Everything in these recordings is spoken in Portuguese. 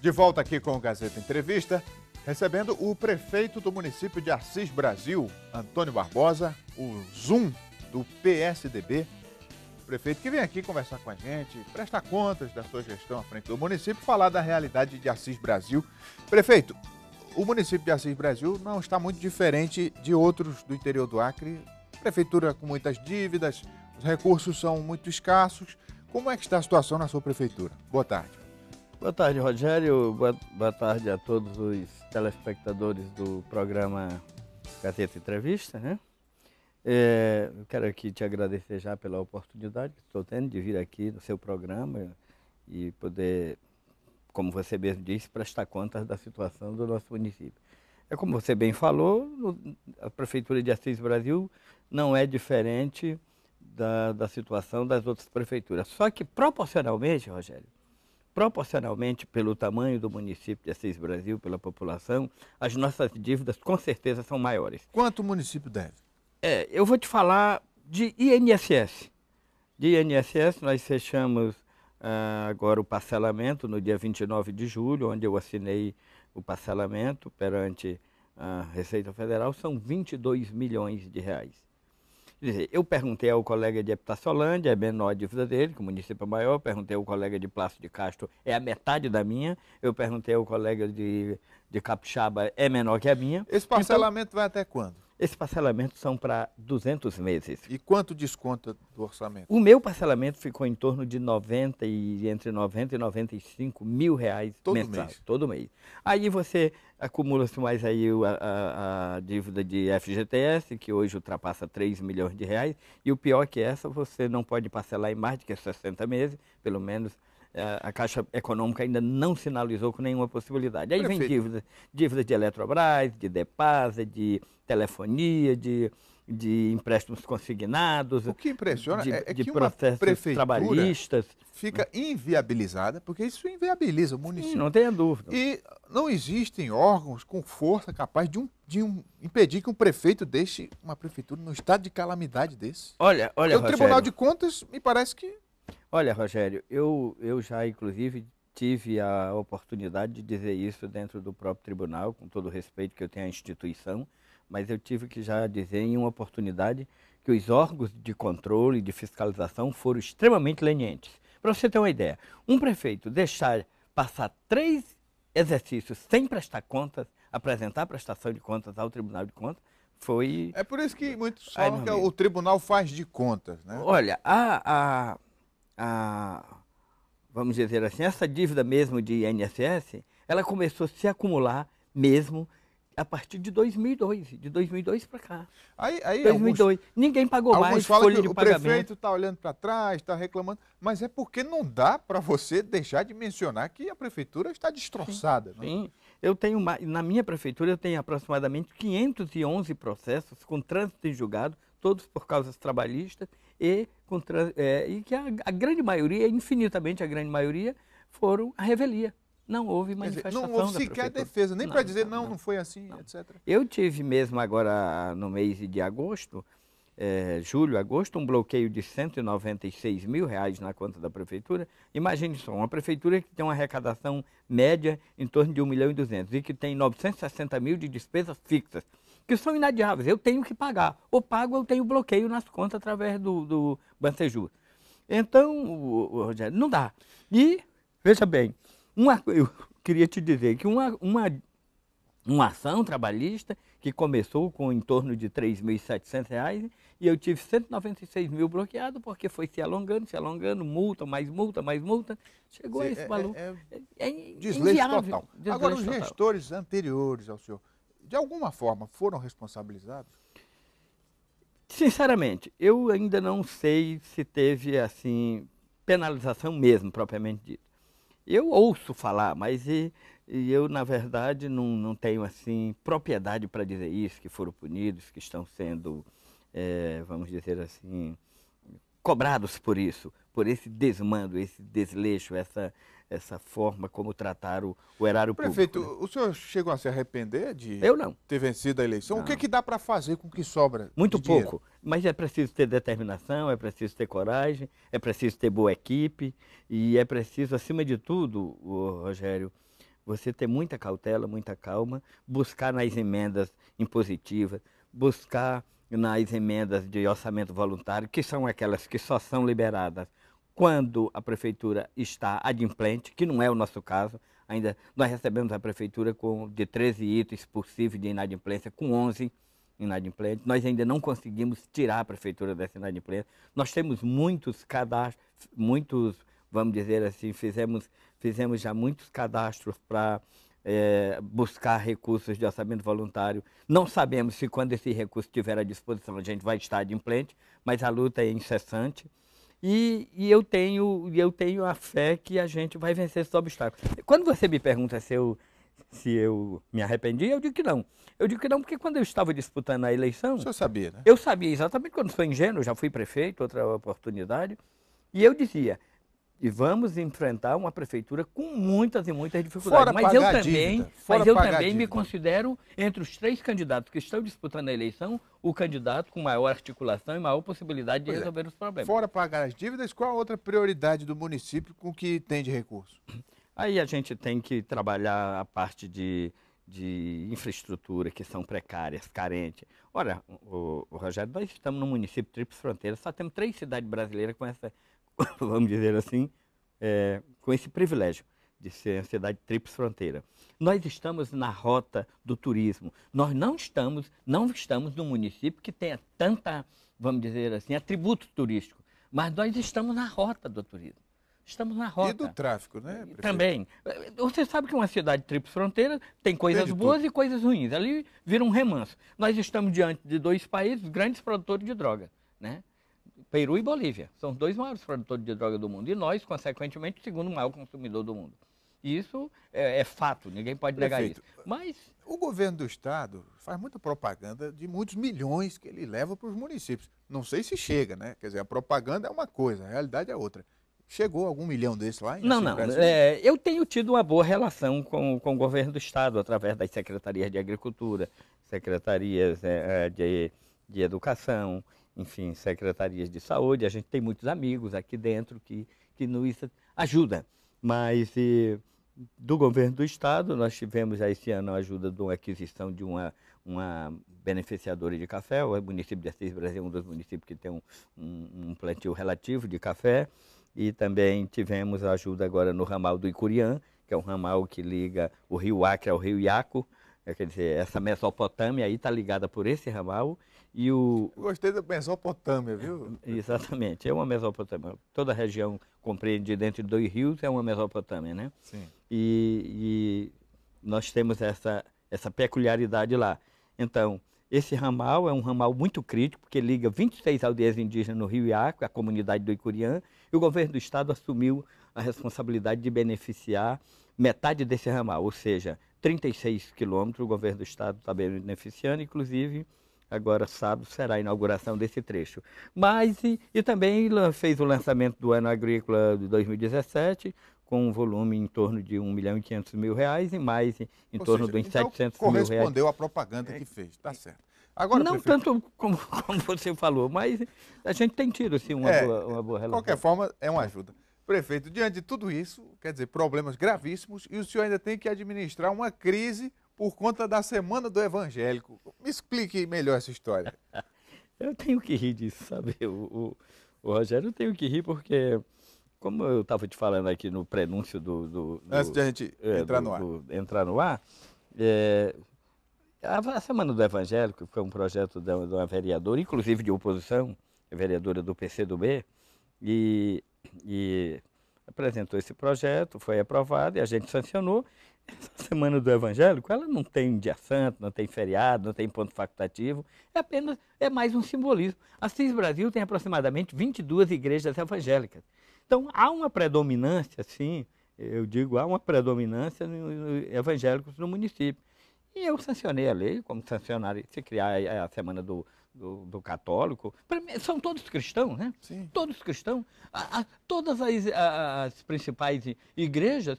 De volta aqui com o Gazeta Entrevista, recebendo o prefeito do município de Assis Brasil, Antônio Barbosa, o Zoom do PSDB. Prefeito que vem aqui conversar com a gente, prestar contas da sua gestão à frente do município, falar da realidade de Assis Brasil. Prefeito, o município de Assis Brasil não está muito diferente de outros do interior do Acre. Prefeitura com muitas dívidas, os recursos são muito escassos. Como é que está a situação na sua prefeitura? Boa tarde. Boa tarde, Rogério. Boa, boa, tarde a todos os telespectadores do programa Gazeta Entrevista, né? É, quero aqui te agradecer já pela oportunidade que estou tendo de vir aqui no seu programa e poder, como você mesmo disse, prestar contas da situação do nosso município. É como você bem falou, a Prefeitura de Assis Brasil não é diferente da, da situação das outras prefeituras. Só que proporcionalmente, Rogério, proporcionalmente pelo tamanho do município de Assis Brasil, pela população, as nossas dívidas com certeza são maiores. Quanto o município deve? É, eu vou te falar de INSS. De INSS nós fechamos ah, agora o parcelamento no dia 29 de julho, onde eu assinei o parcelamento perante a Receita Federal, são 22 milhões de reais dizer, eu perguntei ao colega de Epitaciolândia, é menor a dívida dele, que o município é maior, perguntei ao colega de Plácido de Castro, é a metade da minha, eu perguntei ao colega de, de Capixaba, é menor que a minha. Esse então, parcelamento então, vai até quando? Esse parcelamento são para 200 meses. E quanto desconta do orçamento? O meu parcelamento ficou em torno de 90 e entre 90 e 95 mil reais todo mensal, mês. todo mês. Aí você acumula-se mais aí a, a, a, dívida de FGTS, que hoje ultrapassa 3 milhões de reais, e o pior é que essa você não pode parcelar em mais de 60 meses, pelo menos é, a Caixa Econômica ainda não sinalizou com nenhuma possibilidade. Aí vem dívida, dívida de Eletrobras, de Depasa, de telefonia, de, de empréstimos consignados. O que impressiona de, é, é de que processos trabalhistas fica inviabilizada, porque isso inviabiliza o município. Sim, não tenha dúvida. E não existem órgãos com força capaz de, um, de um, impedir que um prefeito deixe uma prefeitura num estado de calamidade desse. Olha, olha, porque o Tribunal de Contas me parece que Olha, Rogério, eu, eu já, inclusive, tive a oportunidade de dizer isso dentro do próprio tribunal, com todo o respeito que eu tenho à instituição, mas eu tive que já dizer em uma oportunidade que os órgãos de controle e de fiscalização foram extremamente lenientes. Para você ter uma ideia, um prefeito deixar passar três exercícios sem prestar contas, apresentar prestação de contas ao Tribunal de Contas, foi... É por isso que muitos falam Ai, que é o Tribunal faz de contas, né? Olha, a, a a, vamos dizer assim, essa dívida mesmo de INSS, ela começou a se acumular mesmo a partir de 2002, de 2002 para cá. Aí, aí 2002, alguns, ninguém pagou mais falam que o pagamento. prefeito está olhando para trás, está reclamando, mas é porque não dá para você deixar de mencionar que a prefeitura está destroçada. Sim, né? sim. eu tenho uma, na minha prefeitura eu tenho aproximadamente 511 processos com trânsito em julgado, todos por causas trabalhistas e, com, é, e que a, a, grande maioria, infinitamente a grande maioria, foram a revelia. Não houve manifestação. Dizer, não houve sequer defesa, nem para dizer não, não, não, foi assim, não. etc. Eu tive mesmo agora no mês de agosto, é, julho, agosto, um bloqueio de 196 mil reais na conta da prefeitura. Imagine só, uma prefeitura que tem uma arrecadação média em torno de 1 milhão e 200 e que tem 960 mil de despesas fixas que são inadiáveis. Eu tenho que pagar. Ou pago, eu tenho bloqueio nas contas através do, do Banseju. Então, Rogério, não dá. E, veja bem, uma, eu queria te dizer que uma, uma, uma ação trabalhista que começou com em torno de R$ 3.700 e eu tive 196 mil bloqueado porque foi se alongando, se alongando, multa, mais multa, mais multa. Chegou Sim, a esse é, é valor. É, é, total. Agora, os gestores anteriores ao senhor de alguma forma, foram responsabilizados? Sinceramente, eu ainda não sei se teve assim penalização mesmo, propriamente dita. Eu ouço falar, mas e, e eu, na verdade, não, não tenho assim propriedade para dizer isso, que foram punidos, que estão sendo, é, vamos dizer assim, cobrados por isso, por esse desmando, esse desleixo, essa, essa forma como trataram o erário Prefeito, público. Prefeito, né? o senhor chegou a se arrepender de Eu não. ter vencido a eleição? Não. O que, é que dá para fazer com o que sobra? Muito pouco, dinheiro? mas é preciso ter determinação, é preciso ter coragem, é preciso ter boa equipe e é preciso, acima de tudo, Rogério, você ter muita cautela, muita calma, buscar nas emendas impositivas, buscar nas emendas de orçamento voluntário, que são aquelas que só são liberadas quando a prefeitura está adimplente, que não é o nosso caso, ainda nós recebemos a prefeitura com de 13 itens possíveis de inadimplência, com 11 inadimplentes. Nós ainda não conseguimos tirar a prefeitura dessa inadimplência. Nós temos muitos cadastros, muitos, vamos dizer assim, fizemos, fizemos já muitos cadastros para é, eh, buscar recursos de orçamento voluntário. Não sabemos se quando esse recurso estiver à disposição a gente vai estar adimplente, mas a luta é incessante. E, e, eu tenho eu tenho a fé que a gente vai vencer esses obstáculos. Quando você me pergunta se eu se eu me arrependi, eu digo que não. Eu digo que não porque quando eu estava disputando a eleição, o sabia, né? Eu sabia exatamente quando sou ingênuo, já fui prefeito, outra oportunidade, e eu dizia: e vamos enfrentar uma prefeitura com muitas e muitas dificuldades. Fora mas eu também, mas eu também me considero entre os três candidatos que estão disputando a eleição, o candidato com maior articulação e maior possibilidade de pois é. resolver é. os problemas. Fora pagar as dívidas, qual a outra prioridade do município com que tem de recurso? Aí a gente tem que trabalhar a parte de, de infraestrutura que são precárias, carentes. Olha, o, o Rogério, nós estamos no município Trips Fronteiras, só temos três cidades brasileiras com essa vamos dizer assim, é, com esse privilégio de ser a cidade tríplice fronteira. Nós estamos na rota do turismo. Nós não estamos, não estamos num município que tenha tanta, vamos dizer assim, atributo turístico, mas nós estamos na rota do turismo. Estamos na rota. E do tráfico, né? Prefeito? Também. Você sabe que uma cidade tríplice fronteira tem coisas tem boas tudo. e coisas ruins. Ali vira um remanso. Nós estamos diante de dois países grandes produtores de droga, né? Peru e Bolívia. São os dois maiores produtores de droga do mundo. E nós, consequentemente, o segundo maior consumidor do mundo. Isso é, é fato, ninguém pode Prefeito, negar isso. Mas. O governo do estado faz muita propaganda de muitos milhões que ele leva para os municípios. Não sei se chega, né? Quer dizer, a propaganda é uma coisa, a realidade é outra. Chegou algum milhão desse lá? Em não, assim, não. É, eu tenho tido uma boa relação com, com o governo do Estado, através das secretarias de Agricultura, secretarias é, é de, de Educação, enfim, secretarias de saúde. A gente tem muitos amigos aqui dentro que, que nos ajuda. Mas e, do governo do estado, nós tivemos esse ano a ajuda de uma aquisição de uma, uma beneficiadora de café. O município de Assis Brasil é um dos municípios que tem um, um, um plantio relativo de café. E também tivemos a ajuda agora no ramal do Icuriã, que é um ramal que liga o rio Acre ao rio Iaco. É, quer dizer, essa Mesopotâmia aí está ligada por esse ramal e o... gostei da Mesopotâmia, viu? É, exatamente, é uma Mesopotâmia. Toda a região compreendida entre dois rios é uma Mesopotâmia, né? Sim. E, e nós temos essa, essa peculiaridade lá. Então, esse ramal é um ramal muito crítico, porque liga 26 aldeias indígenas no Rio Iaco, a comunidade do Icuriã, e o governo do estado assumiu a responsabilidade de beneficiar metade desse ramal, ou seja, 36 quilômetros, o governo do estado está beneficiando, inclusive agora sábado será a inauguração desse trecho. Mas e, e também fez o lançamento do ano agrícola de 2017 com um volume em torno de 1 milhão e 500 mil reais e mais em, em torno seja, de então 700 mil reais. correspondeu à propaganda que fez, está certo. Agora, não prefeito... tanto como, como, você falou, mas a gente tem tido assim, uma, é, boa, uma boa relação. De qualquer forma, é uma ajuda. Prefeito, diante de tudo isso, quer dizer, problemas gravíssimos, e o senhor ainda tem que administrar uma crise por conta da Semana do Evangélico. Me explique melhor essa história. eu tenho que rir disso, sabe? O, o, o Rogério, eu tenho que rir porque, como eu estava te falando aqui no prenúncio do. do, do Antes de a gente é, entrar, do, no entrar, no ar. É, a Semana do Evangélico foi um projeto de uma vereadora, inclusive de oposição, vereadora do PCdoB, e, e apresentou esse projeto, foi aprovado e a gente sancionou. Essa semana do evangélico, ela não tem dia santo, não tem feriado, não tem ponto facultativo, é apenas é mais um simbolismo. Assis Brasil tem aproximadamente 22 igrejas evangélicas. Então, há uma predominância, sim, eu digo, há uma predominância evangélicos no município. E eu sancionei a lei, como sancionar se criar a semana do do, do católico, mim, são todos cristãos, né? Sim. Todos cristãos. A, a, todas as, a, as, principais igrejas,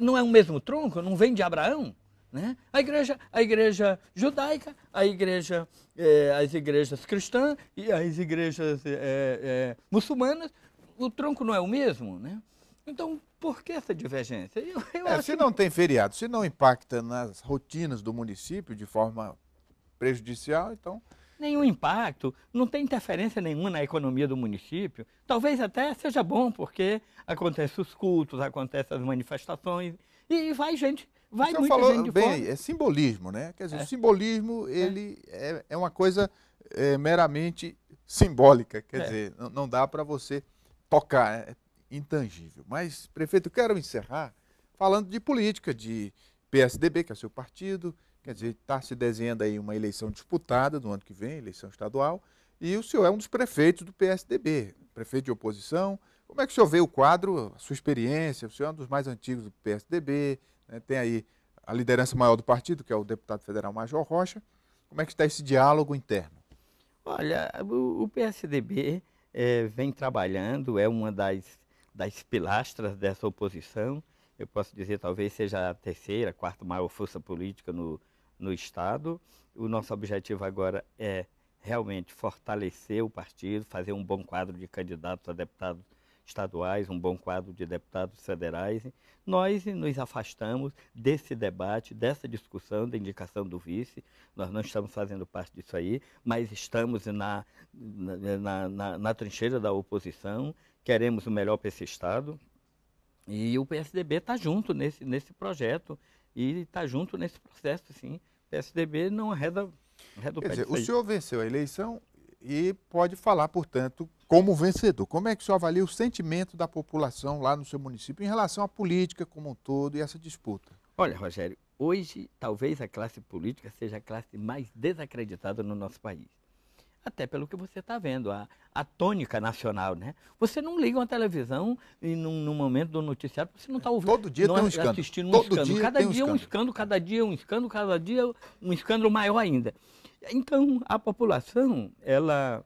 não é o mesmo tronco, não vem de Abraão. Né? A, igreja, a igreja judaica, a igreja, é, as igrejas cristãs e as igrejas é, é, muçulmanas, o tronco não é o mesmo. Né? Então, por que essa divergência? Eu, eu é, se que... não tem feriado, se não impacta nas rotinas do município de forma prejudicial, então nenhum impacto, não tem interferência nenhuma na economia do município. Talvez até seja bom, porque acontecem os cultos, acontecem as manifestações e vai gente, vai muita falou, gente de bem, fora. É simbolismo, né? Quer dizer, é. o simbolismo é. ele é, é uma coisa é, meramente simbólica, quer é. dizer, não, não dá para você tocar, é intangível. Mas, prefeito, quero encerrar falando de política, de PSDB, que é seu partido, Quer dizer, está se desenhando aí uma eleição disputada no ano que vem, eleição estadual, e o senhor é um dos prefeitos do PSDB, prefeito de oposição. Como é que o senhor vê o quadro, a sua experiência? O senhor é um dos mais antigos do PSDB, né? tem aí a liderança maior do partido, que é o deputado federal Major Rocha. Como é que está esse diálogo interno? Olha, o PSDB é, eh, vem trabalhando, é uma das, das pilastras dessa oposição. Eu posso dizer, talvez seja a terceira, quarta maior força política no, no Estado. O nosso objetivo agora é realmente fortalecer o partido, fazer um bom quadro de candidatos a deputados estaduais, um bom quadro de deputados federais. Nós nos afastamos desse debate, dessa discussão da indicação do vice. Nós não estamos fazendo parte disso aí, mas estamos na, na, na, na trincheira da oposição. Queremos o melhor para esse Estado. E o PSDB está junto nesse, nesse projeto e está junto nesse processo, assim. PSDB não arreda, arreda o Quer pé dizer, o senhor venceu a eleição e pode falar, portanto, como vencedor. Como é que o senhor avalia o sentimento da população lá no seu município em relação à política como um todo e essa disputa? Olha, Rogério, hoje talvez a classe política seja a classe mais desacreditada no nosso país até pelo que você está vendo, a, a tônica nacional, né? Você não liga uma televisão e num, num momento do noticiário, você não está é, ouvindo. Todo dia tem um escândalo. Assistindo um Todo escândalo. Dia cada dia, um escândalo. escândalo, cada dia um escândalo, cada dia um escândalo maior ainda. Então, a população, ela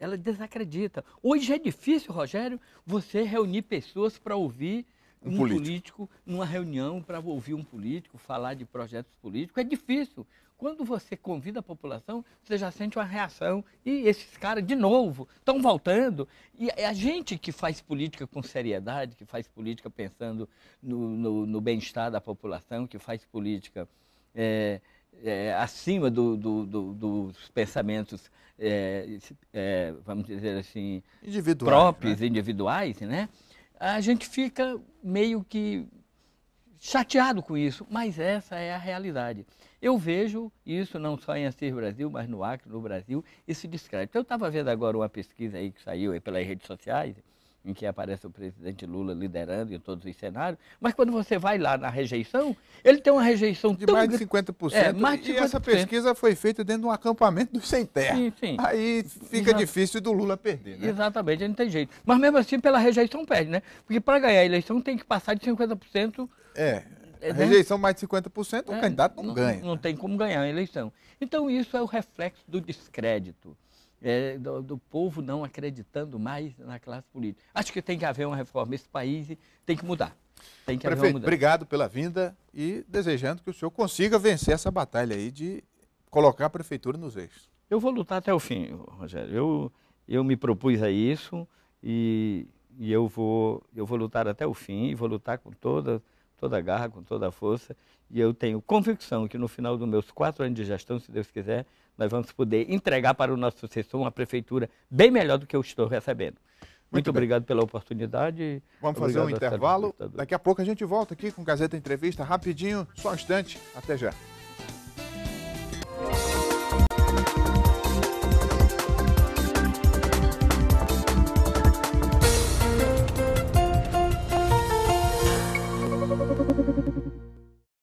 ela desacredita. Hoje é difícil, Rogério, você reunir pessoas para ouvir um, um político. político. numa reunião, para ouvir um político, falar de projetos políticos. É difícil. Quando você convida a população, você já sente uma reação. E esses caras, de novo, estão voltando. E a gente que faz política com seriedade, que faz política pensando no, no, no bem-estar da população, que faz política é, é, acima do, do, do, dos pensamentos, é, é vamos dizer assim, individuais, próprios, né? individuais, né? A gente fica meio que chateado com isso, mas essa é a realidade. Eu vejo isso não só em Assis Brasil, mas no Acre, no Brasil, isso discreto. Eu estava vendo agora uma pesquisa aí que saiu aí pelas redes sociais, em que aparece o presidente Lula liderando em todos os cenários, mas quando você vai lá na rejeição, ele tem uma rejeição de tão... mais de 50%. É, mais de 50%. E essa pesquisa foi feita dentro de um acampamento dos sem terra. Sim, sim. Aí fica Exato. difícil do Lula perder, né? Exatamente, não tem jeito. Mas mesmo assim, pela rejeição perde, né? Porque para ganhar a eleição tem que passar de 50% é. é né? rejeição mais de 50%, o é, candidato não, não ganha. Não tem como ganhar a eleição. Então, isso é o reflexo do descrédito, é, do, do, povo não acreditando mais na classe política. Acho que tem que haver uma reforma. Esse país tem que mudar. Tem que Prefeito, haver uma obrigado pela vinda e desejando que o senhor consiga vencer essa batalha aí de colocar a prefeitura nos eixos. Eu vou lutar até o fim, Rogério. Eu, eu me propus a isso e, e eu, vou, eu vou lutar até o fim e vou lutar com todas toda a garra, com toda a força, e eu tenho convicção que no final dos meus quatro anos de gestão, se Deus quiser, nós vamos poder entregar para o nosso sucessor uma prefeitura bem melhor do que eu estou recebendo. Muito, Muito obrigado pela oportunidade. Vamos fazer um intervalo. Daqui a pouco a gente volta aqui com Gazeta Entrevista, rapidinho, só um instante. Até já.